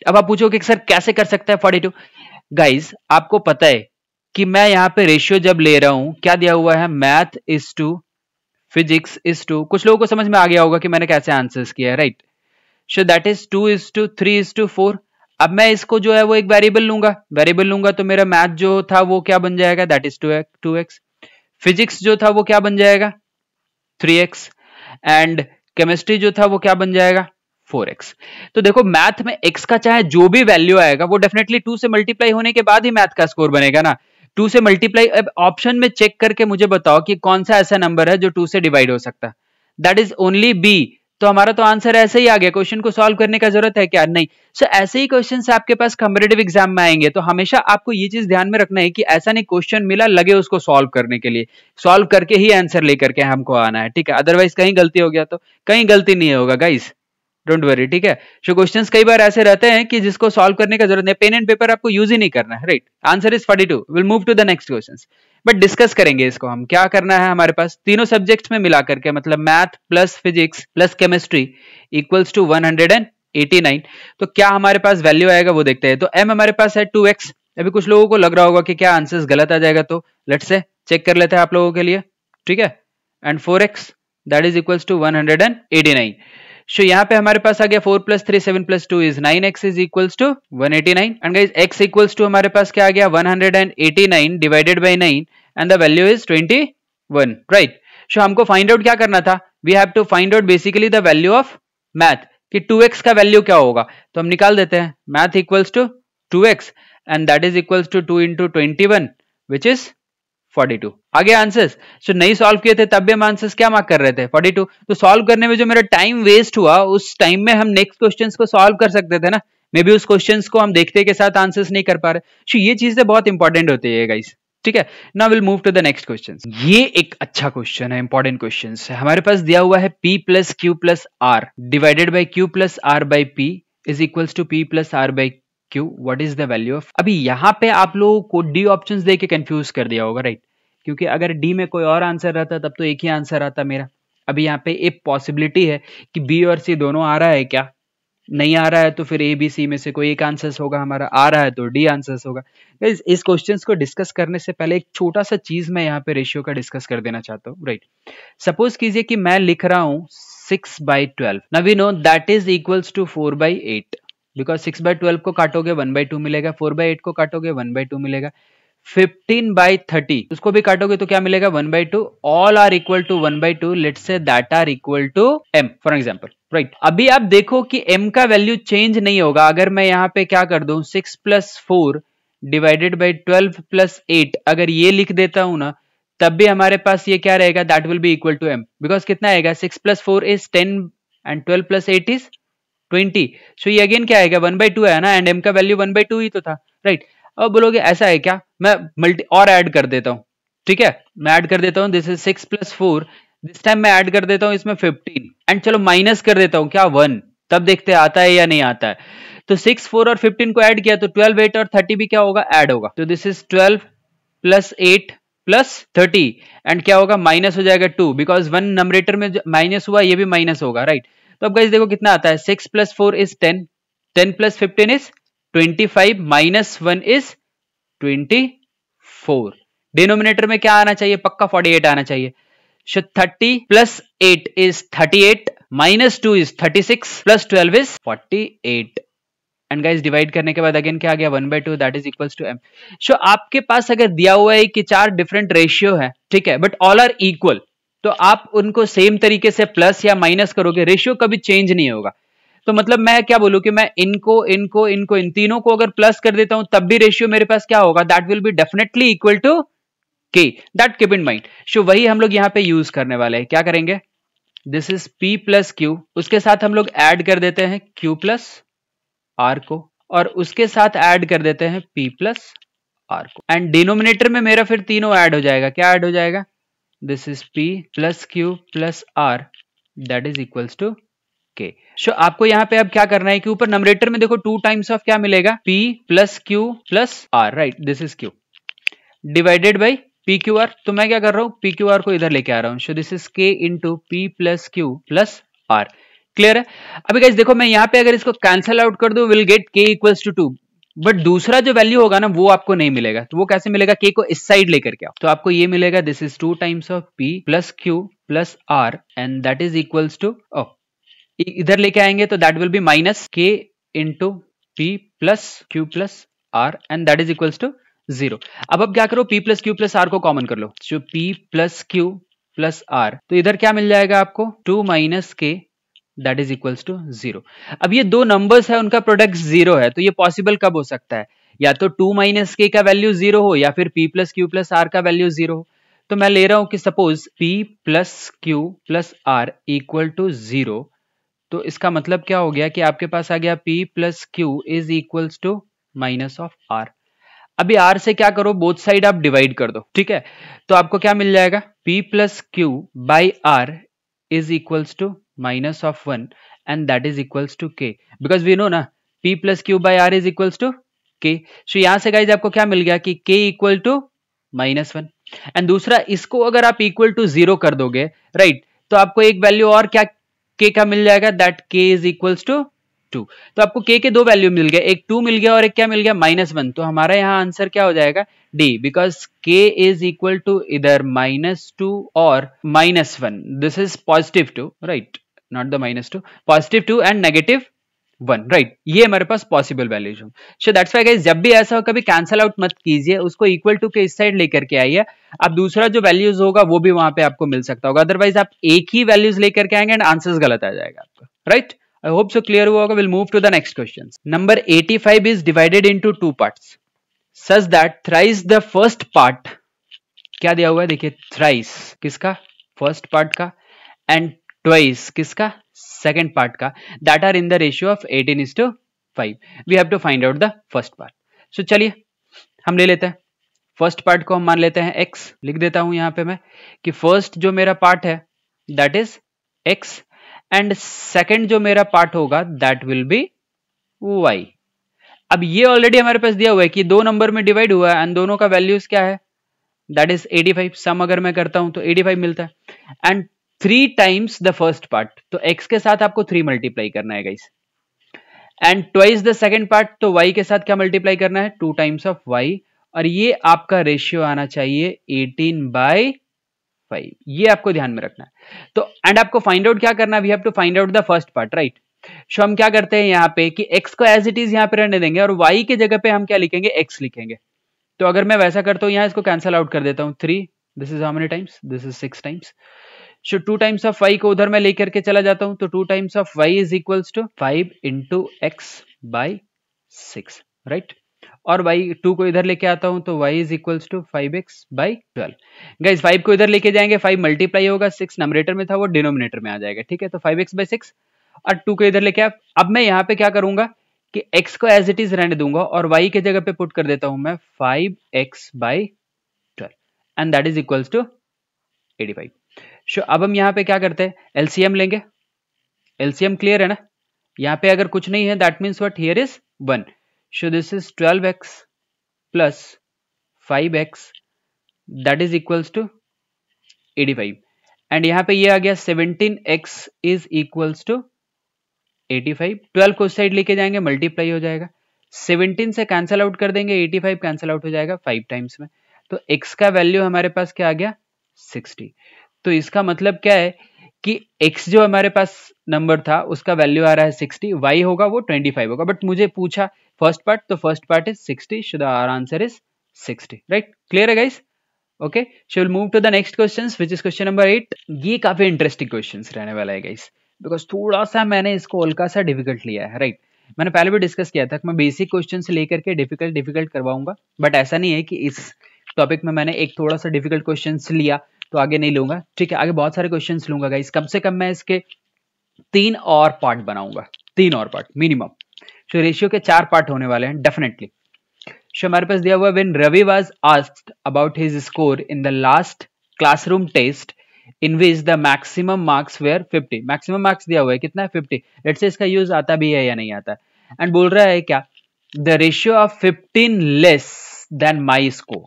अब आप पूछोगे सर कैसे कर सकते हैं 42 गाइज आपको पता है कि मैं यहाँ पे रेशियो जब ले रहा हूं क्या दिया हुआ है math is to physics is to कुछ लोगों को समझ में आ गया होगा कि मैंने कैसे आंसर्स किया है right so that is two is to three is to four अब मैं इसको जो है वो एक वेरिएबल लूंगा वेरिएबल लूंगा तो मेरा मैथ जो था वो क्या बन जाएगा that is two two x physics जो था वो क्या बन जाएगा थ्री एक्स एंड केमिस्ट्री जो था वो क्या बन जाएगा 4x तो देखो मैथ में x का चाहे जो भी वैल्यू आएगा वो डेफिनेटली 2 से मल्टीप्लाई होने के बाद ही मैथ का स्कोर बनेगा ना टू से मल्टीप्लाई अब ऑप्शन में चेक करके मुझे बताओ कि कौन सा ऐसा नंबर है जो टू से डिवाइड हो सकता है दैट इज ओनली बी तो हमारा तो आंसर ऐसे ही आ गया क्वेश्चन को सॉल्व करने का जरूरत है क्या नहीं सो so, ऐसे ही क्वेश्चन आपके पास कम्पिटेटिव एग्जाम में आएंगे तो हमेशा आपको ये चीज ध्यान में रखना है कि ऐसा नहीं क्वेश्चन मिला लगे उसको सॉल्व करने के लिए सॉल्व करके ही आंसर लेकर के हमको आना है ठीक है अदरवाइज कहीं गलती हो गया तो कहीं गलती नहीं होगा गाइस डोंट वरी ठीक है सो क्वेश्चंस कई बार ऐसे रहते हैं कि जिसको सॉल्व करने का जरूरत नहीं पेन एंड पेपर आपको यूज ही नहीं करना है right answer is two will move to the next question but discuss करेंगे इसको हम क्या करना है हमारे पास तीनों सब्जेक्ट में मिला करके मतलब math plus physics plus chemistry equals to one hundred and eighty nine तो क्या हमारे पास वैल्यू आएगा वो देखते हैं तो एम हमारे पास है टू एक्स अभी कुछ लोगों को लग रहा होगा कि क्या आंसर गलत आ जाएगा तो लेट से चेक कर लेते हैं आप लोगों के लिए ठीक है and four x that is equals to one hundred and eighty nine so यहाँ पे हमारे पास आ गया four plus three seven plus two is nine x is equals to one eighty nine and guys x equals to हमारे पास क्या आ गया one hundred and eighty nine divided by nine and the value is twenty one right so हमको फाइंड आउट क्या करना था we have to find out basically the value of math कि 2x का वैल्यू क्या होगा तो हम निकाल देते हैं math equals to x and that is equals to two into twenty one which is 42 आगे आंसर्स सो नहीं सॉल्व किए थे तब भी हम आंसर्स क्या मार्क कर रहे थे 42 तो सॉल्व करने में जो मेरा टाइम वेस्ट हुआ उस टाइम में हम नेक्स्ट क्वेश्चंस को सॉल्व कर सकते थे ना मे बी उस क्वेश्चंस को हम देखते के साथ आंसर्स नहीं कर पा रहे सो तो ये चीजें बहुत इंपॉर्टेंट होती है गाइस ठीक है ना will move to the next question ये एक अच्छा क्वेश्चन है इंपॉर्टेंट क्वेश्चन है हमारे पास दिया हुआ है P plus Q plus R divided by Q plus R by P is equals to P plus R by Q what is the value of अभी यहाँ पे आप लोगों को डी ऑप्शन दे के कन्फ्यूज कर दिया होगा राइट क्योंकि अगर डी में कोई और आंसर रहता तब तो एक ही आंसर आता मेरा अभी यहाँ पे एक पॉसिबिलिटी है कि बी और सी दोनों आ रहा है क्या नहीं आ रहा है तो फिर ए बी सी में से कोई एक आंसर होगा हमारा आ रहा है तो डी आंसर होगा इस, इस क्वेश्चन को डिस्कस करने से पहले एक छोटा सा चीज मैं यहाँ पे रेशियो का डिस्कस कर देना चाहता हूँ राइट सपोज कीजिए कि मैं लिख रहा हूँ सिक्स बाई ट्वेल्व नवी no that is equals to four by eight because six by twelve को काटोगे वन बाई टू मिलेगा फोर बाई एट को काटोगे वन बाई टू मिलेगा फिफ्टीन बाई थर्टी उसको भी काटोगे तो क्या मिलेगा one by two all are equal to one by two let say that are equal to M for example right अभी आप देखो कि एम का वैल्यू चेंज नहीं होगा अगर मैं यहाँ पे क्या कर दू six plus four divided by twelve plus eight अगर ये लिख देता हूं ना तब भी हमारे पास ये क्या रहेगा that will be equal to M because कितना आएगा six plus four is ten and twelve plus eight is twenty so ये अगेन क्या आएगा वन बाई टू है ना एंड एम का वैल्यू वन बाई टू ही तो था राइट right? अब बोलोगे ऐसा है क्या मैं मल्टी और ऐड कर देता हूँ ठीक है मैं ऐड कर देता हूँ this is six plus four this time मैं ऐड कर देता हूँ इसमें फिफ्टीन एंड चलो माइनस कर देता हूँ क्या वन तब देखते हैं आता है या नहीं आता है तो सिक्स फोर और फिफ्टीन को ऐड किया तो ट्वेल्व एट और थर्टी भी क्या होगा ऐड होगा तो this is twelve plus eight plus thirty and क्या होगा माइनस हो जाएगा टू बिकॉज वन नंबरेटर में माइनस हुआ ये भी माइनस होगा राइट right? तो अब गाइज देखो कितना आता है six plus four is ten ten plus fifteen is twenty five minus one is twenty four denominator में क्या आना चाहिए पक्का फोर्टी एट आना चाहिए so thirty plus eight is thirty eight minus two is thirty six plus twelve is forty eight and guys divide करने के बाद अगेन क्या आ गया one by two that is equal to M so आपके पास अगर दिया हुआ है कि चार डिफरेंट रेशियो है ठीक है बट ऑल आर इक्वल तो आप उनको सेम तरीके से प्लस या माइनस करोगे रेशियो कभी चेंज नहीं होगा तो मतलब मैं क्या बोलूं कि मैं इनको इनको इनको इन तीनों को अगर प्लस कर देता हूं तब भी रेशियो मेरे पास क्या होगा that will be definitely equal to K that keep in mind so वही हम लोग यहां पे यूज करने वाले हैं क्या करेंगे this is P plus Q उसके साथ हम लोग ऐड कर देते हैं क्यू प्लस आर को और उसके साथ ऐड कर देते हैं पी प्लस आर को एंड डिनोमिनेटर में मेरा फिर तीनों ऐड हो जाएगा क्या ऐड हो जाएगा this is p plus q plus r that is equals to K so आपको यहाँ पे अब क्या करना है कि ऊपर नमरेटर में देखो टू टाइम्स ऑफ क्या मिलेगा p plus Q plus R right this is Q divided by P Q R तो मैं क्या कर रहा हूँ पी क्यू आर को इधर लेके आ रहा हूँ so this is K into P plus Q plus R clear है अभी देखो मैं यहाँ पे अगर इसको कैंसिल आउट कर दू will get K equals to two but दूसरा जो वैल्यू होगा ना वो आपको नहीं मिलेगा तो वो कैसे मिलेगा के को इस साइड लेकर के आओ तो आपको ये मिलेगा this is two times of P plus Q plus R and that is equals to O इधर लेके आएंगे तो that will be minus K into P plus Q plus R and that is equals to zero अब अब क्या करो P plus Q plus R को कॉमन कर लो जो प्लस क्यू प्लस आर तो इधर क्या मिल जाएगा आपको two minus K that is equals to zero अब ये दो नंबर्स है उनका प्रोडक्ट जीरो है तो ये पॉसिबल कब हो सकता है या तो टू माइनस के का वैल्यू जीरो हो या फिर P plus Q plus R का वैल्यू जीरो हो तो मैं ले रहा हूं कि suppose P plus Q plus R equal to zero तो इसका मतलब क्या हो गया कि आपके पास आ गया p plus q is equals to minus of r अभी आर से क्या करो बोथ साइड आप डिवाइड कर दो ठीक है तो आपको क्या मिल जाएगा p plus q by r is equals to minus of 1 and that is equals to k because we know na p plus q by r is equals to k so यहां से गाइज आपको क्या मिल गया कि k equal to minus one and दूसरा इसको अगर आप इक्वल टू जीरो कर दोगे राइट right, तो आपको एक वैल्यू और क्या k का मिल जाएगा that k is equals to two तो आपको के के दो वैल्यू मिल गया एक टू मिल गया और एक क्या मिल गया माइनस वन तो हमारा यहाँ आंसर क्या हो जाएगा D because k is equal to इधर माइनस टू और minus one this is positive two right not the minus two positive two and negative one right right. ये हमारे पास पॉसिबल वैल्यूज हो सो दैट्स वाई गाइस जब भी ऐसा हो कभी कैंसल आउट मत कीजिए उसको इक्वल टू के इस साइड लेकर के आइए अब दूसरा जो वैल्यूज होगा वो भी वहां पे आपको मिल सकता होगा अदरवाइज आप एक ही वैल्यूज लेकर के आएंगे एंड आंसर्स गलत आ जाएगा आपका right right? I hope so clear हुआ होगा will move to the next question number eighty five is divided into two part such that thrice the first part क्या दिया हुआ है देखिए थ्राइस किसका फर्स्ट पार्ट का एंड ट्वाइस किसका सेकेंड पार्ट का that are in the ratio of eighteen is to five we have to find out the first part so चलिए हम ले लेते हैं फर्स्ट पार्ट को हम मान लेते हैं एक्स लिख देता हूं यहां पे मैं कि फर्स्ट जो मेरा पार्ट है that is x and second जो मेरा पार्ट होगा दैट विल बी वाई अब ये ऑलरेडी हमारे पास दिया हुआ है कि दो नंबर में डिवाइड हुआ है एंड दोनों का वैल्यूज क्या है दैट इज 85 सम अगर मैं करता हूं तो 85 मिलता है and three times the first part तो एक्स के साथ आपको थ्री मल्टीप्लाई करना है guys and twice the second part तो वाई के साथ क्या मल्टीप्लाई करना है टू टाइम्स ऑफ वाई और ये आपका रेशियो आना चाहिए 18 बाई फाइव ये आपको ध्यान में रखना है तो एंड आपको फाइंड आउट क्या करना we have to find out the first part right so हम क्या करते हैं यहाँ पे कि x को एज इट इज यहाँ पे रहने देंगे और y के जगह पे हम क्या लिखेंगे x लिखेंगे तो अगर मैं वैसा करता हूँ यहाँ इसको कैंसिल आउट कर देता हूँ three this is how many times this is six times so two times of y को उधर मैं लेकर के चला जाता हूँ तो two times of y is equals to five into x by six right और वाई टू को इधर लेके आता हूं तो y is equals to five x by twelve guys five को इधर लेके जाएंगे फाइव मल्टीप्लाई होगा सिक्स नंबरेटर में था वो डिनोमिनेटर में आ जाएगा ठीक है तो फाइव एक्स बाई सिक्स और टू को इधर लेके आप अब मैं यहाँ पे क्या करूंगा कि x को एज इट इज रहने दूंगा और y के जगह पे पुट कर देता हूं मैं five x by twelve and that is equals to eighty five so अब हम यहाँ पे क्या करते हैं एलसीएम लेंगे एलसीएम क्लियर है ना यहाँ पे अगर कुछ नहीं है that means what here is one So this is 12x plus 5x that is equals to 85 and यहाँ पे ये आ गया 17x इज इक्वल्स टू 85 12 को साइड लेके जाएंगे मल्टीप्लाई हो जाएगा 17 से कैंसिल आउट कर देंगे 85 कैंसिल आउट हो जाएगा 5 टाइम्स में तो x का वैल्यू हमारे पास क्या आ गया 60 तो इसका मतलब क्या है कि x जो हमारे पास नंबर था उसका वैल्यू आ रहा है 60 y होगा वो 25 होगा बट मुझे पूछा फर्स्ट पार्ट तो first part is 60 so the answer is 60 right clear है guys okay she will move to the next question which is question number eight ये काफी इंटरेस्टिंग क्वेश्चन रहने वाला है गाइस बिकॉज थोड़ा सा मैंने इसको हल्का सा डिफिकल्ट लिया है राइट right? मैंने पहले भी डिस्कस किया था कि मैं बेसिक क्वेश्चन लेकर के डिफिकल्ट डिफिकल्ट करवाऊंगा बट ऐसा नहीं है कि इस टॉपिक में मैंने एक थोड़ा सा डिफिकल्ट क्वेश्चन लिया तो आगे नहीं लूंगा ठीक है आगे बहुत सारे क्वेश्चन लूंगा गाइस कम से कम मैं इसके तीन और पार्ट बनाऊंगा तीन और पार्ट मिनिमम सो रेशियो के चार पार्ट होने वाले हैं डेफिनेटली सो हमारे पास दिया हुआ when Ravi was asked about his score in the last classroom test in which the maximum marks were 50 maximum marks दिया हुआ है कितना है 50 लेट्स से इसका यूज आता भी है या नहीं आता एंड बोल रहा है क्या the ratio of 15 less than my score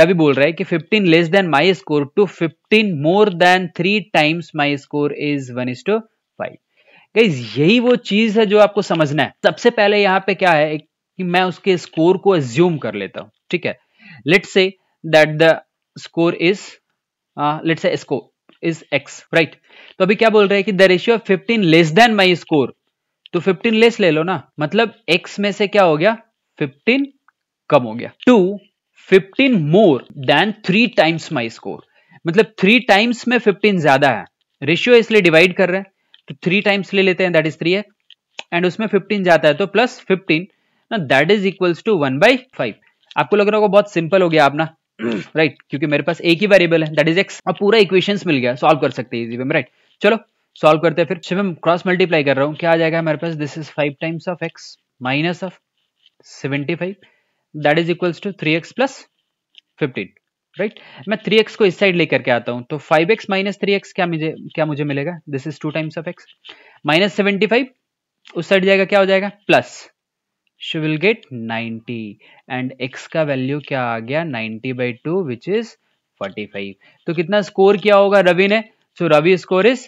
Ravi बोल रहा है कि 15 less than my score to 15 more than three times my score is one is to five guys यही वो चीज है जो आपको समझना है सबसे पहले यहाँ पे क्या है कि मैं उसके स्कोर को एज्यूम कर लेता हूं ठीक है let's say that the score is let's say score is x right तो अभी क्या बोल रहे हैं कि the ratio of less than my score तो 15 लेस ले लो ना मतलब x में से क्या हो गया 15 कम हो गया to fifteen more than three times my score मतलब थ्री टाइम्स में फिफ्टीन ज्यादा है रेशियो इसलिए डिवाइड कर रहे हैं तो थ्री टाइम्स ले लेते हैं दैट इज थ्री है एंड उसमें फिफ्टीन जाता है तो प्लस फिफ्टीन ना that is equals to one by five आपको लग रहा होगा बहुत सिंपल हो गया अपना राइट right, क्योंकि मेरे पास एक ही वेरिएबल है दैट इज एक्स और पूरा इक्वेशन मिल गया सॉल्व कर सकते हैं इजी वे में राइट right? चलो सॉल्व करते हैं फिर शिवम क्रॉस मल्टीप्लाई कर रहा हूँ क्या आ जाएगा मेरे पास this is five times of x minus of seventy five that is equals to three x plus fifteen right मैं थ्री एक्स को इस साइड लेकर के आता हूं तो five x minus three x क्या मुझे क्या मुझे मिलेगा this is two times of x minus seventy five उस साइड जाएगा क्या हो जाएगा plus she will get ninety and x का वैल्यू क्या आ गया ninety by two which is forty five तो कितना स्कोर किया होगा रवि ने so Ravi score is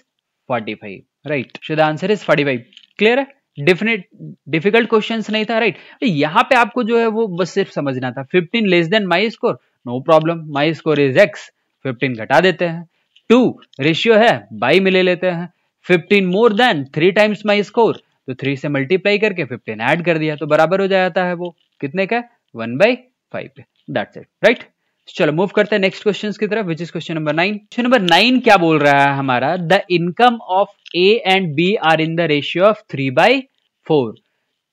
forty five right so the answer is forty five clear है डिफिनेट डिफिकल्ट क्वेश्चन नहीं था राइट right? यहाँ पे आपको जो है वो बस सिर्फ समझना था fifteen less than my score no problem my score is x fifteen घटा देते हैं टू रेशियो है बाई में ले लेते हैं fifteen more than three times my score तो थ्री से मल्टीप्लाई करके फिफ्टीन ऐड कर दिया तो बराबर हो जाता है वो कितने का one by five that's it right तो चलो मूव करते हैं नेक्स्ट क्वेश्चन की तरफ which is question number nine question number nine क्या बोल रहा है हमारा the income of A and B are in the ratio of three by four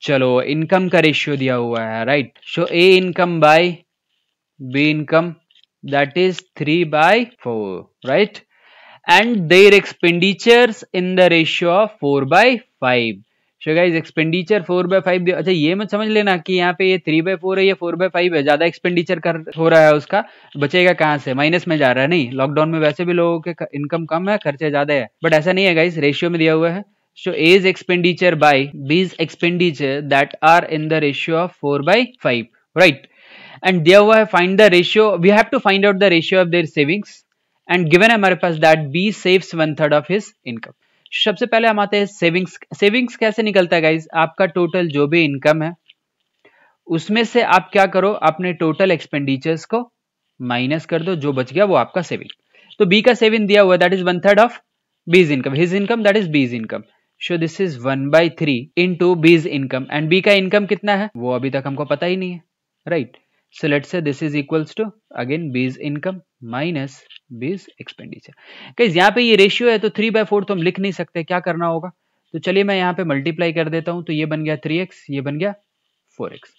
चलो इनकम का रेशियो दिया हुआ है right so A income by B income that is three by four right and their expenditures in the ratio of four by five so guys expenditure four by five अच्छा ये मत समझ लेना कि यहाँ पे ये थ्री बाय फोर है या फोर बाय फाइव है ज्यादा एक्सपेंडिचर कर हो रहा है उसका बचेगा कहाँ से माइनस में जा रहा है नहीं लॉकडाउन में वैसे भी लोगों के इनकम कम है खर्चे ज्यादा है बट ऐसा नहीं है गाइज रेशियो में दिया हुआ है so A's expenditure by B's expenditure that are in the ratio of four by five right and दिया हुआ है find the ratio we have to find out the ratio of their savings and given हमारे पास that B saves one third of his income सबसे पहले हम आते हैं सेविंग्स सेविंग्स कैसे निकलता है गाइज आपका टोटल जो भी इनकम है उसमें से आप क्या करो अपने टोटल एक्सपेंडिचर्स को माइनस कर दो जो बच गया वो आपका सेविंग तो बी का सेविंग दिया हुआ that is one third of B's income his income that is B's income so this is one by three into B's income and B का इनकम कितना है वो अभी तक हमको पता ही नहीं है right so let's say this is equals to again B's income minus B's expenditure कैसे यहाँ पे ये रेशियो है तो थ्री बाय फोर तो हम लिख नहीं सकते क्या करना होगा तो चलिए मैं यहाँ पे मल्टीप्लाई कर देता हूँ तो ये बन गया थ्री एक्स ये बन गया फोर एक्स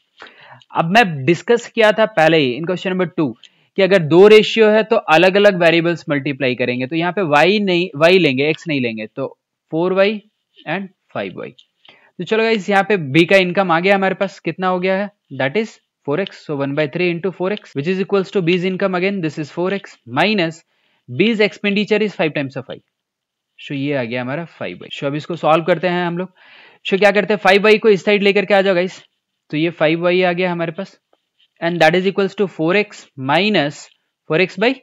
अब मैं डिस्कस किया था पहले ही इन क्वेश्चन नंबर टू कि अगर दो रेशियो है तो अलग अलग वेरिएबल्स मल्टीप्लाई करेंगे तो यहाँ पे वाई नहीं वाई लेंगे एक्स नहीं लेंगे तो four y and five y तो चलो इस यहाँ पे बी का इनकम आ गया हमारे पास कितना हो गया है that is 4x. So 1 by 3 into 4x which is equals to B's income again. This is 4x minus B's expenditure is 5 times of 5. So ये आ गया हमारा फाइव बाई सो अब इसको सॉल्व करते हैं हम लोग सो क्या करते हैं फाइव बाई को इस साइड लेकर के आ जाओ गाइस तो ये फाइव बाई आ गया हमारे पास and that is equals to four x minus four x by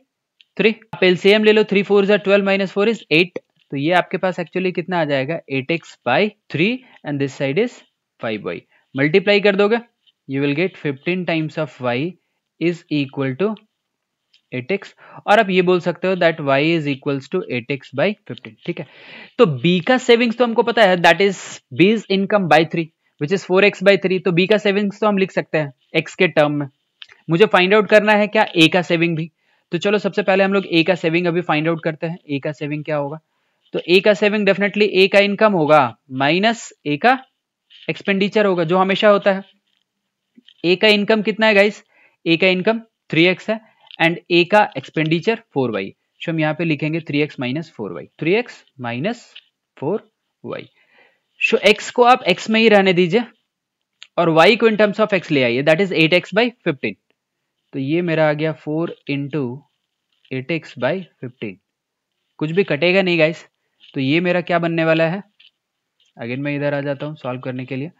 three आप एलसीएम ले लो थ्री फोर जो twelve minus four is eight तो ये आपके पास एक्चुअली कितना आ जाएगा eight x by three and this side is five by multiply कर दोगे you will get 15 times of y is equal to 8x और आप ये बोल सकते हो that y is equals to 8x by 15 ठीक है तो b का सेविंग्स तो हमको पता है that is b's income by 3 which is 4x by three तो b का सेविंग्स तो हम लिख सकते हैं x के टर्म में मुझे फाइंड आउट करना है क्या a का सेविंग भी तो चलो सबसे पहले हम लोग ए का सेविंग अभी फाइंड आउट करते हैं ए का सेविंग क्या होगा तो ए का सेविंग डेफिनेटली ए का इनकम होगा माइनस ए का एक्सपेंडिचर होगा जो हमेशा होता है ए का इनकम कितना है गाइस ए का इनकम थ्री एक्स है एंड ए का एक्सपेंडिचर फोर वाई सो हम यहाँ पे लिखेंगे three x minus four y three x minus four y so x को आप एक्स में ही रहने दीजिए और वाई को इन टर्म्स ऑफ एक्स ले आइए that is eight x by fifteen तो ये मेरा आ गया four into eight x by fifteen कुछ भी कटेगा नहीं गाइस तो ये मेरा क्या बनने वाला है अगेन मैं इधर आ जाता हूँ सॉल्व करने के लिए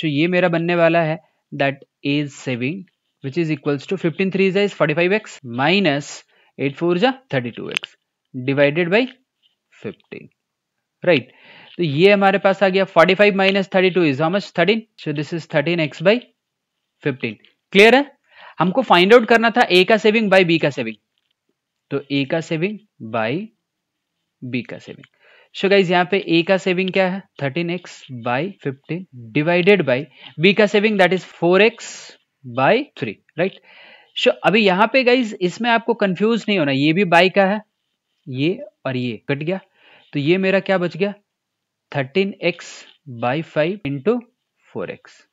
सो ये मेरा बनने वाला है that is 7 which is equals to 15 3 is 45x minus 8 4 is 32x divided by 15 right तो ये हमारे पास आ गया 45 five minus thirty two is how thirteen so this is thirteen x by fifteen clear है हमको फाइंड आउट करना था ए का सेविंग बाय बी का सेविंग तो ए का सेविंग बाय बी का सेविंग सो गाइज यहाँ पे ए का सेविंग क्या है thirteen x by fifteen divided by B का saving that is four x by three right so अभी यहाँ पे गाइज इसमें आपको कंफ्यूज नहीं होना ये भी बाई का है ये और ये कट गया तो ये मेरा क्या बच गया thirteen x by five into four x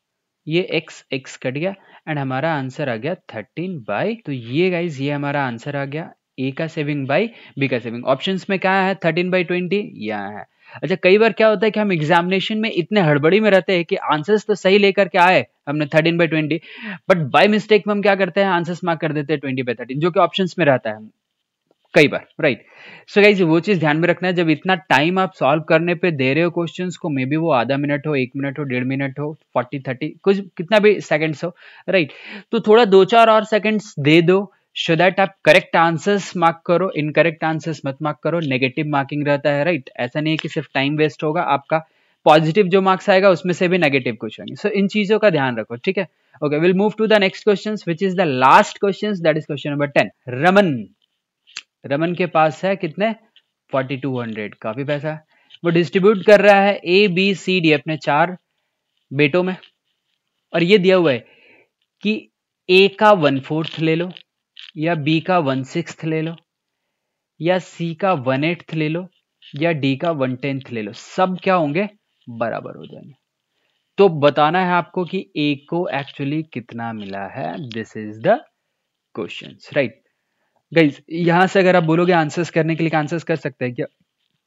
ये x x कट गया एंड हमारा आंसर आ गया थर्टीन बाई तो ये गाइज ये हमारा आंसर आ गया ए का सेविंग बाई बी का सेविंग ऑप्शन में क्या है थर्टीन बाई ट्वेंटी यहाँ है अच्छा कई बार क्या होता है कि हम एग्जामिनेशन में इतने हड़बड़ी में रहते हैं कि आंसर्स तो सही लेकर के आए हमने thirteen by twenty but by mistake में हम क्या करते हैं आंसर्स मार्क कर देते हैं ट्वेंटी बाई थर्टीन जो कि ऑप्शन में रहता है कई बार राइट सो गाइज वो चीज ध्यान में रखना है जब इतना टाइम आप सॉल्व करने पे दे रहे हो क्वेश्चन को मे बी वो आधा मिनट हो एक मिनट हो डेढ़ मिनट हो फोर्टी थर्टी कुछ कितना भी सेकेंड्स हो राइट तो थोड़ा दो चार और सेकेंड्स दे दो सो दैट आप करेक्ट आंसर्स मार्क करो इनकरेक्ट आंसर्स मत मार्क करो नेगेटिव मार्किंग रहता है राइट right? ऐसा नहीं है कि सिर्फ टाइम वेस्ट होगा आपका पॉजिटिव जो मार्क्स आएगा उसमें से भी नेगेटिव कुछ होंगे सो इन चीजों का ध्यान रखो ठीक है okay will move to the next question which is the last question that is question number ten Raman Raman के पास है कितने फोर्टी टू हंड्रेड काफी पैसा है वो डिस्ट्रीब्यूट कर रहा है ए बी सी डी अपने चार बेटों में और ये दिया हुआ है कि ए का वन फोर्थ ले लो या बी का वन सिक्स ले लो या सी का वन एट्थ ले लो या डी का वन टेंथ ले लो सब क्या होंगे बराबर हो जाएंगे तो बताना है आपको कि ए को एक्चुअली कितना मिला है this is the question right guys यहां से अगर आप बोलोगे आंसर्स करने के लिए आंसर्स कर सकते हैं क्या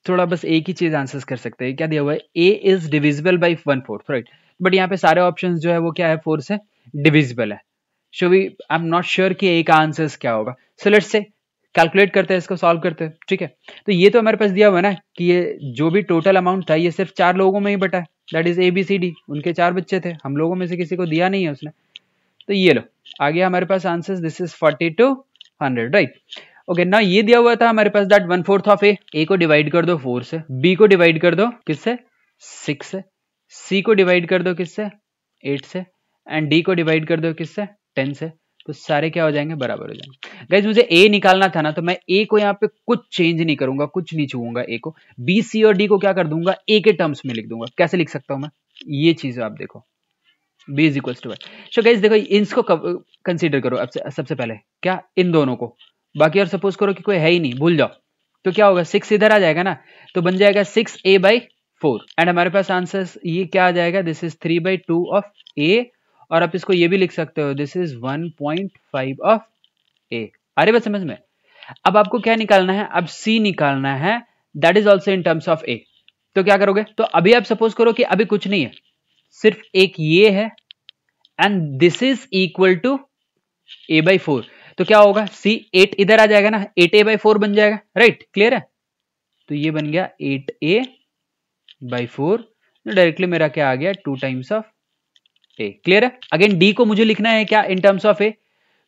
थोड़ा बस एक ही चीज आंसर्स कर सकते हैं क्या दिया हुआ है A is divisible by one fourth right but यहाँ पे सारे ऑप्शन जो है वो क्या है फोर से डिविजिबल है so we I am not sure कि ए का आंसर क्या होगा सो लेट्स से कैलकुलेट करते हैं इसको सॉल्व करते हैं ठीक है तो ये तो हमारे पास दिया हुआ ना कि ये जो भी टोटल अमाउंट था ये सिर्फ चार लोगों में ही बटा है that is A B C D उनके चार बच्चे थे हम लोगों में से किसी को दिया नहीं है उसने तो ये लो आ गया हमारे पास answer this is forty two hundred right okay ना ये दिया हुआ था हमारे पास that one fourth of A A को डिवाइड कर दो फोर से बी को डिवाइड कर दो किससे सिक्स से सी को डिवाइड कर दो किससे एट से एंड डी को डिवाइड कर दो किससे टेंस है तो सारे क्या हो जाएंगे बराबर हो जाएंगे गाइज मुझे ए निकालना था ना तो मैं ए को यहाँ पे कुछ चेंज नहीं करूंगा कुछ नहीं छूंगा ए को बी सी और डी को क्या कर दूंगा ए के टर्म्स में लिख दूंगा कैसे लिख सकता हूं मैं ये चीज आप देखो B is equal to Y so guys देखो इनको कंसिडर करो सबसे पहले क्या इन दोनों को बाकी और सपोज करो कि कोई है ही नहीं भूल जाओ तो क्या होगा सिक्स इधर आ जाएगा ना तो बन जाएगा six A by four and हमारे पास आंसर ये क्या आ जाएगा this is three by two of A और आप इसको ये भी लिख सकते हो दिस इज 1.5 ऑफ ए आ रही बात समझ में अब आपको क्या निकालना है अब सी निकालना है that is also in terms of A तो क्या करोगे तो अभी आप सपोज करो कि अभी कुछ नहीं है सिर्फ एक ये है and this is equal to A by four तो क्या होगा सी एट इधर आ जाएगा ना एट ए बाई फोर बन जाएगा राइट क्लियर है तो ये बन गया eight A by four directly मेरा क्या आ गया two times of A clear है अगेन डी को मुझे लिखना है क्या इन टर्म्स ऑफ ए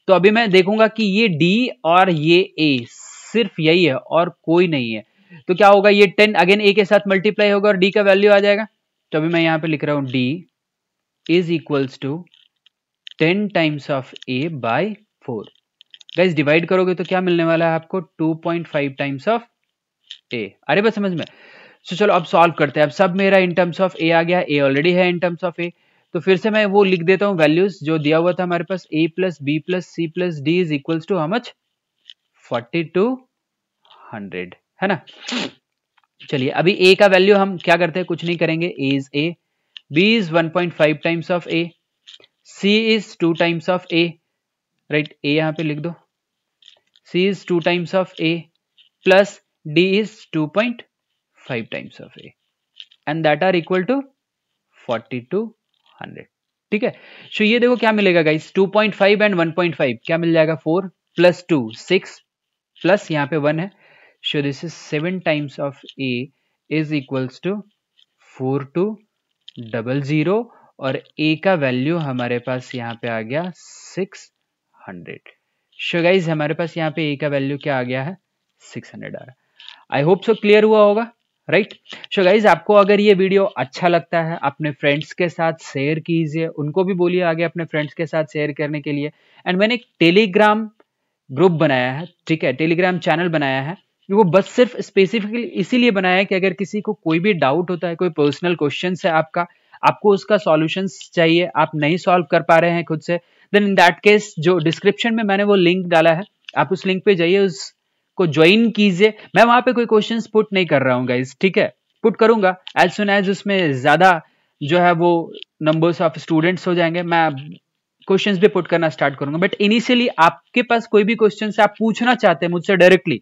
तो अभी मैं देखूंगा कि ये डी और ये ए सिर्फ यही है और कोई नहीं है तो क्या होगा ये टेन अगेन ए के साथ मल्टीप्लाई होगा और डी का वैल्यू आ जाएगा तो अभी मैं यहां पे लिख रहा हूं D is equals to ten times of A by four guys divide करोगे तो क्या मिलने वाला है आपको two point five times of A अरे बस समझ में सो चलो अब सॉल्व करते हैं अब सब मेरा इन टर्म्स ऑफ ए आ गया ए ऑलरेडी है इन टर्म्स ऑफ ए तो फिर से मैं वो लिख देता हूँ वैल्यूज जो दिया हुआ था हमारे पास A plus B plus C plus D is equal to हमच फोर्टी टू हंड्रेड है ना चलिए अभी ए का वैल्यू हम क्या करते हैं कुछ नहीं करेंगे A is A B is one point five times of A C is two times of A right A यहाँ पे लिख दो C is two times of A plus D is two point five times of A and that are equal to forty two hundred ठीक है सो ये देखो क्या मिलेगा गाइस 2.5 एंड 1.5 क्या मिल जाएगा four plus two six plus यहाँ पे वन है so this is seven times of A is equals to four two double zero और ए का वैल्यू हमारे पास यहाँ पे आ गया सिक्स हंड्रेड सो गाइज हमारे पास यहाँ पे ए का वैल्यू क्या आ गया है सिक्स हंड्रेड आ रहा है आई होप सो क्लियर हुआ होगा राइट सो गाइज आपको अगर ये वीडियो अच्छा लगता है अपने फ्रेंड्स के साथ शेयर कीजिए उनको भी बोलिए आगे अपने फ्रेंड्स के साथ शेयर करने के लिए एंड मैंने एक टेलीग्राम ग्रुप बनाया है ठीक है टेलीग्राम चैनल बनाया है वो बस सिर्फ स्पेसिफिकली इसीलिए बनाया है कि अगर किसी को कोई भी डाउट होता है कोई पर्सनल क्वेश्चन है आपका आपको उसका सॉल्यूशन चाहिए आप नहीं सॉल्व कर पा रहे हैं खुद से देन इन दैट केस जो डिस्क्रिप्शन में मैंने वो लिंक डाला है आप उस लिंक पे जाइए उस को ज्वाइन कीजिए मैं वहां पे कोई क्वेश्चंस पुट नहीं कर रहा हूँ गाइज ठीक है पुट करूंगा एज सुन एज उसमें ज्यादा जो है वो नंबर्स ऑफ स्टूडेंट्स हो जाएंगे मैं क्वेश्चंस भी पुट करना स्टार्ट करूंगा बट इनिशियली आपके पास कोई भी क्वेश्चन आप पूछना चाहते हैं मुझसे डायरेक्टली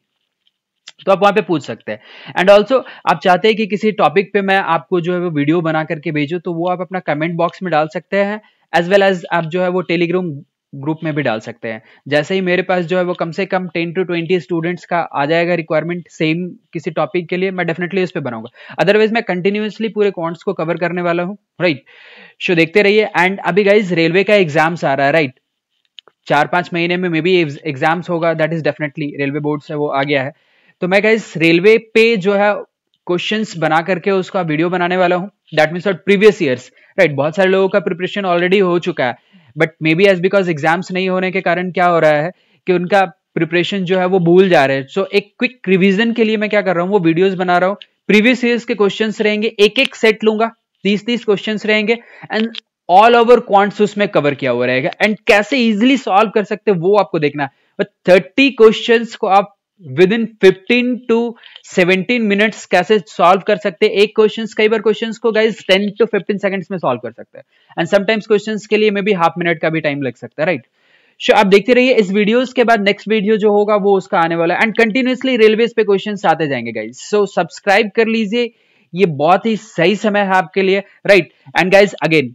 तो आप वहां पे पूछ सकते हैं एंड ऑल्सो आप चाहते हैं कि किसी टॉपिक पे मैं आपको जो है वो वीडियो बना करके भेजू तो वो आप अपना कमेंट बॉक्स में डाल सकते हैं एज वेल एज आप जो है वो टेलीग्राम ग्रुप में भी डाल सकते हैं जैसे ही मेरे पास जो है वो कम से कम टेन टू ट्वेंटी स्टूडेंट्स का आ जाएगा रिक्वायरमेंट सेम किसी टॉपिक के लिए मैं डेफिनेटली उस पर बनाऊंगा अदरवाइज मैं कंटिन्यूसली पूरे कॉन्ट्स को कवर करने वाला हूँ राइट शो देखते रहिए एंड अभी गाइज रेलवे का एग्जाम्स आ रहा है राइट चार पांच महीने में मे बी एग्जाम्स होगा that is definitely railway board से वो आ गया है तो मैं गाइज रेलवे पे जो है क्वेश्चन बना करके उसका वीडियो बनाने वाला हूँ that means previous years right बहुत सारे लोगों का प्रिपरेशन ऑलरेडी हो चुका है but may be as because exams नहीं होने के कारण क्या हो रहा है कि उनका प्रिपरेशन जो है वो भूल जा रहे हैं सो so, एक क्विक रिविजन के लिए मैं क्या कर रहा हूँ वो वीडियोज बना रहा हूँ प्रीवियस ईयर्स के क्वेश्चन रहेंगे एक एक सेट लूंगा तीस तीस क्वेश्चन रहेंगे एंड ऑल ओवर क्वांट्स उसमें कवर किया हुआ रहेगा एंड कैसे इजिली सॉल्व कर सकते हैं वो आपको देखना थर्टी क्वेश्चन को आप within fifteen to seventeen minutes कैसे सॉल्व कर सकते हैं एक क्वेश्चन कई बार क्वेश्चन को guys ten to fifteen second में सॉल्व कर सकते हैं एंड समटाइम्स क्वेश्चन के लिए मे बी हाफ मिनट का भी टाइम लग सकता है राइट right? सो आप देखते रहिए इस वीडियोस के बाद नेक्स्ट वीडियो जो होगा वो उसका आने वाला है एंड कंटिन्यूसली रेलवे पे क्वेश्चन आते जाएंगे गाइज सो सब्सक्राइब कर लीजिए ये बहुत ही सही समय है आपके लिए राइट एंड गाइज अगेन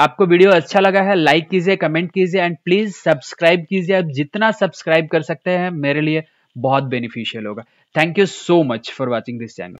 आपको वीडियो अच्छा लगा है लाइक कीजिए कमेंट कीजिए एंड प्लीज सब्सक्राइब कीजिए आप जितना सब्सक्राइब कर सकते हैं मेरे लिए बहुत बेनिफिशियल होगा thank you so much for watching this channel